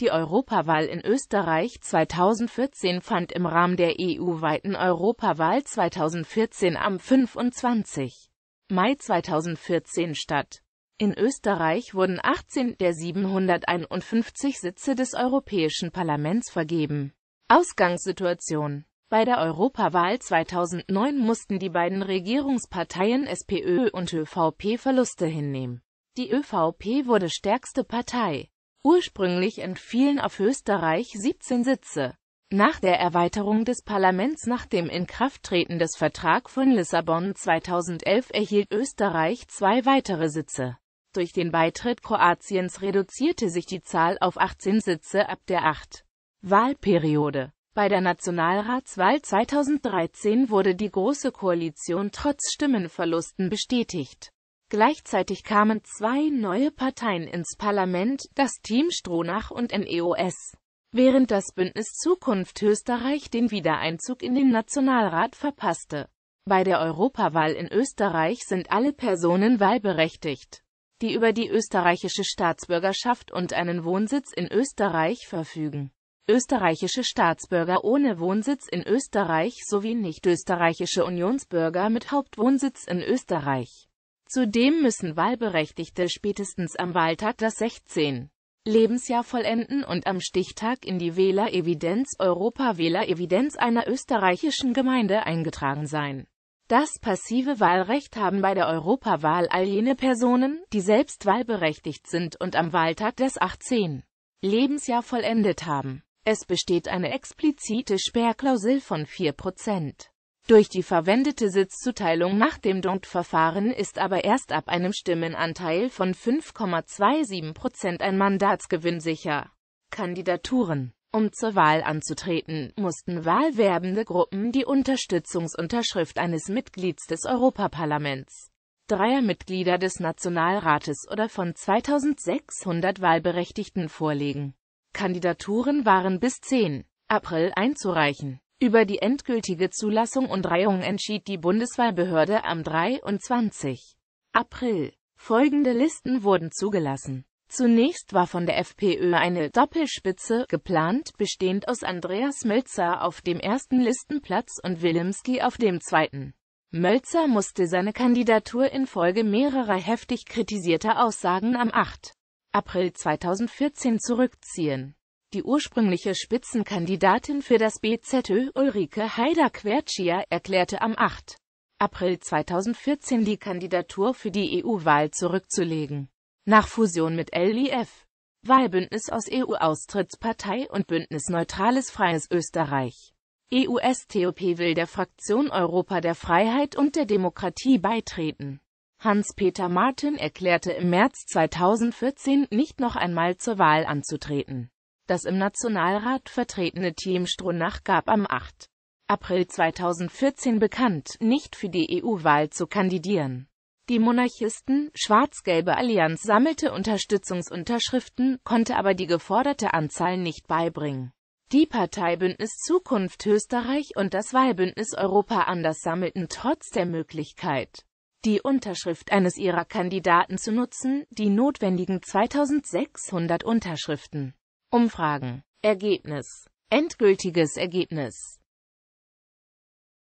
Die Europawahl in Österreich 2014 fand im Rahmen der EU-weiten Europawahl 2014 am 25. Mai 2014 statt. In Österreich wurden 18 der 751 Sitze des Europäischen Parlaments vergeben. Ausgangssituation Bei der Europawahl 2009 mussten die beiden Regierungsparteien SPÖ und ÖVP Verluste hinnehmen. Die ÖVP wurde stärkste Partei. Ursprünglich entfielen auf Österreich 17 Sitze. Nach der Erweiterung des Parlaments nach dem Inkrafttreten des Vertrag von Lissabon 2011 erhielt Österreich zwei weitere Sitze. Durch den Beitritt Kroatiens reduzierte sich die Zahl auf 18 Sitze ab der 8. Wahlperiode. Bei der Nationalratswahl 2013 wurde die Große Koalition trotz Stimmenverlusten bestätigt Gleichzeitig kamen zwei neue Parteien ins Parlament, das Team Stronach und NEOS. Während das Bündnis Zukunft Österreich den Wiedereinzug in den Nationalrat verpasste. Bei der Europawahl in Österreich sind alle Personen wahlberechtigt, die über die österreichische Staatsbürgerschaft und einen Wohnsitz in Österreich verfügen. Österreichische Staatsbürger ohne Wohnsitz in Österreich sowie nicht österreichische Unionsbürger mit Hauptwohnsitz in Österreich. Zudem müssen Wahlberechtigte spätestens am Wahltag das 16. Lebensjahr vollenden und am Stichtag in die Wählerevidenz Europa-Wählerevidenz einer österreichischen Gemeinde eingetragen sein. Das passive Wahlrecht haben bei der Europawahl all jene Personen, die selbst wahlberechtigt sind und am Wahltag des 18. Lebensjahr vollendet haben. Es besteht eine explizite Sperrklausel von 4%. Durch die verwendete Sitzzuteilung nach dem D'Hondt-Verfahren ist aber erst ab einem Stimmenanteil von 5,27 Prozent ein Mandatsgewinn sicher. Kandidaturen Um zur Wahl anzutreten, mussten wahlwerbende Gruppen die Unterstützungsunterschrift eines Mitglieds des Europaparlaments, dreier Mitglieder des Nationalrates oder von 2600 Wahlberechtigten vorlegen. Kandidaturen waren bis 10. April einzureichen. Über die endgültige Zulassung und Reihung entschied die Bundeswahlbehörde am 23. April. Folgende Listen wurden zugelassen. Zunächst war von der FPÖ eine Doppelspitze geplant, bestehend aus Andreas Mölzer auf dem ersten Listenplatz und Wilimski auf dem zweiten. Mölzer musste seine Kandidatur infolge mehrerer heftig kritisierter Aussagen am 8. April 2014 zurückziehen. Die ursprüngliche Spitzenkandidatin für das BZÖ Ulrike Haider-Quercia erklärte am 8. April 2014 die Kandidatur für die EU-Wahl zurückzulegen. Nach Fusion mit LIF, Wahlbündnis aus EU-Austrittspartei und Bündnis Neutrales Freies Österreich. EU-STOP will der Fraktion Europa der Freiheit und der Demokratie beitreten. Hans-Peter Martin erklärte im März 2014 nicht noch einmal zur Wahl anzutreten. Das im Nationalrat vertretene Team Stronach gab am 8. April 2014 bekannt, nicht für die EU-Wahl zu kandidieren. Die Monarchisten, Schwarz-Gelbe Allianz sammelte Unterstützungsunterschriften, konnte aber die geforderte Anzahl nicht beibringen. Die Parteibündnis Zukunft Österreich und das Wahlbündnis Europa anders sammelten trotz der Möglichkeit, die Unterschrift eines ihrer Kandidaten zu nutzen, die notwendigen 2600 Unterschriften. Umfragen. Ergebnis. Endgültiges Ergebnis